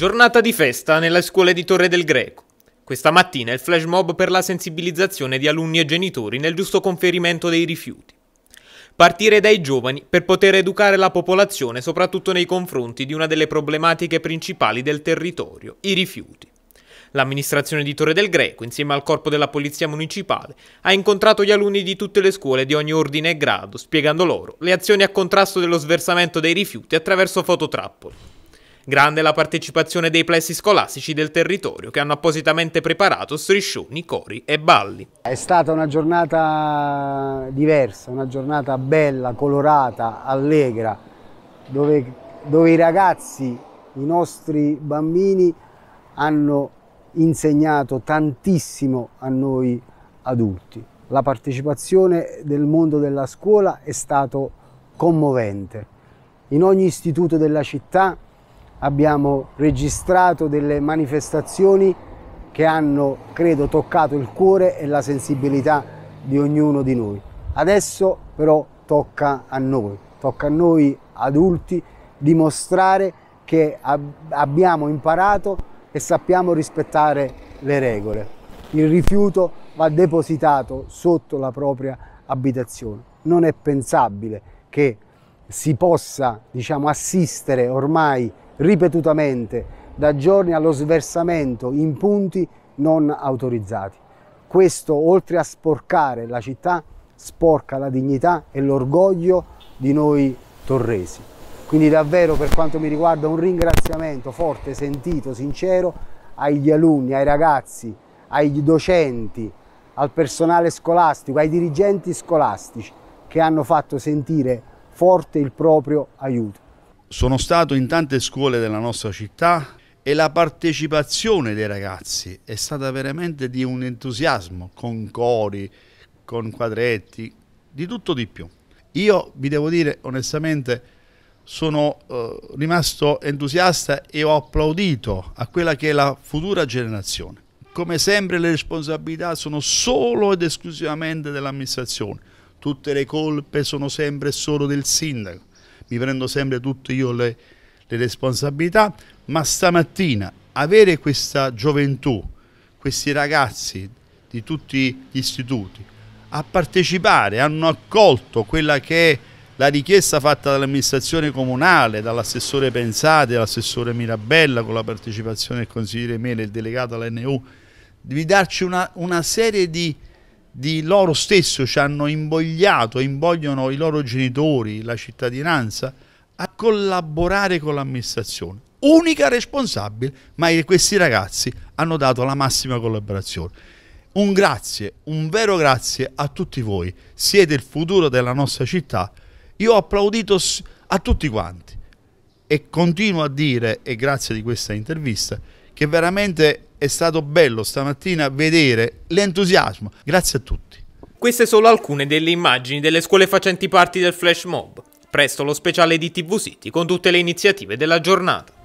Giornata di festa nella scuola di Torre del Greco. Questa mattina il flash mob per la sensibilizzazione di alunni e genitori nel giusto conferimento dei rifiuti. Partire dai giovani per poter educare la popolazione soprattutto nei confronti di una delle problematiche principali del territorio, i rifiuti. L'amministrazione di Torre del Greco, insieme al corpo della polizia municipale, ha incontrato gli alunni di tutte le scuole di ogni ordine e grado, spiegando loro le azioni a contrasto dello sversamento dei rifiuti attraverso fototrappole. Grande la partecipazione dei plessi scolastici del territorio che hanno appositamente preparato striscioni, cori e balli. È stata una giornata diversa, una giornata bella, colorata, allegra, dove, dove i ragazzi, i nostri bambini hanno insegnato tantissimo a noi adulti. La partecipazione del mondo della scuola è stata commovente. In ogni istituto della città abbiamo registrato delle manifestazioni che hanno, credo, toccato il cuore e la sensibilità di ognuno di noi. Adesso però tocca a noi, tocca a noi adulti dimostrare che ab abbiamo imparato e sappiamo rispettare le regole. Il rifiuto va depositato sotto la propria abitazione. Non è pensabile che si possa diciamo, assistere ormai ripetutamente da giorni allo sversamento in punti non autorizzati. Questo, oltre a sporcare la città, sporca la dignità e l'orgoglio di noi torresi. Quindi davvero per quanto mi riguarda un ringraziamento forte, sentito, sincero agli alunni, ai ragazzi, agli docenti, al personale scolastico, ai dirigenti scolastici che hanno fatto sentire forte il proprio aiuto. Sono stato in tante scuole della nostra città e la partecipazione dei ragazzi è stata veramente di un entusiasmo, con cori, con quadretti, di tutto di più. Io vi devo dire onestamente sono eh, rimasto entusiasta e ho applaudito a quella che è la futura generazione. Come sempre le responsabilità sono solo ed esclusivamente dell'amministrazione, tutte le colpe sono sempre solo del sindaco, mi prendo sempre tutte io le, le responsabilità, ma stamattina avere questa gioventù, questi ragazzi di tutti gli istituti a partecipare, hanno accolto quella che è la richiesta fatta dall'amministrazione comunale, dall'assessore Pensate, dall'assessore Mirabella con la partecipazione del consigliere Mele, il delegato all'NU, di darci una, una serie di di loro stesso ci hanno imbogliato, imbogliono i loro genitori, la cittadinanza, a collaborare con l'amministrazione. Unica responsabile, ma questi ragazzi hanno dato la massima collaborazione. Un grazie, un vero grazie a tutti voi. Siete il futuro della nostra città. Io ho applaudito a tutti quanti e continuo a dire, e grazie di questa intervista, che veramente è stato bello stamattina vedere l'entusiasmo. Grazie a tutti. Queste sono alcune delle immagini delle scuole facenti parte del flash mob. Presto lo speciale di TV City con tutte le iniziative della giornata.